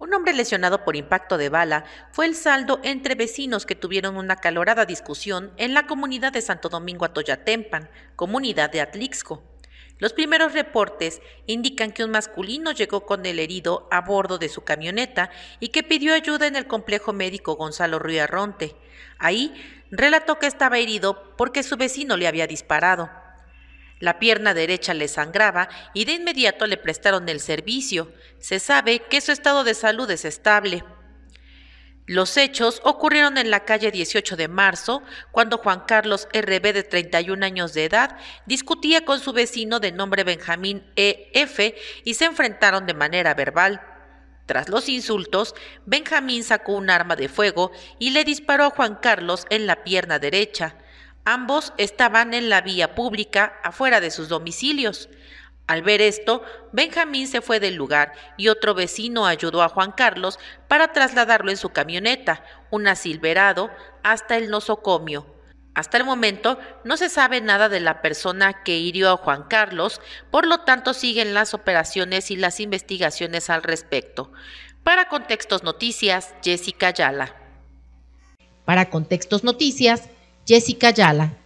Un hombre lesionado por impacto de bala fue el saldo entre vecinos que tuvieron una calorada discusión en la comunidad de Santo Domingo Atoyatempan, comunidad de Atlixco. Los primeros reportes indican que un masculino llegó con el herido a bordo de su camioneta y que pidió ayuda en el complejo médico Gonzalo Ruiz Arronte. Ahí relató que estaba herido porque su vecino le había disparado. La pierna derecha le sangraba y de inmediato le prestaron el servicio. Se sabe que su estado de salud es estable. Los hechos ocurrieron en la calle 18 de marzo, cuando Juan Carlos RB de 31 años de edad discutía con su vecino de nombre Benjamín EF y se enfrentaron de manera verbal. Tras los insultos, Benjamín sacó un arma de fuego y le disparó a Juan Carlos en la pierna derecha. Ambos estaban en la vía pública afuera de sus domicilios. Al ver esto, Benjamín se fue del lugar y otro vecino ayudó a Juan Carlos para trasladarlo en su camioneta, un asilverado, hasta el nosocomio. Hasta el momento no se sabe nada de la persona que hirió a Juan Carlos, por lo tanto siguen las operaciones y las investigaciones al respecto. Para Contextos Noticias, Jessica Ayala. Para Contextos Noticias, Jessica Yala.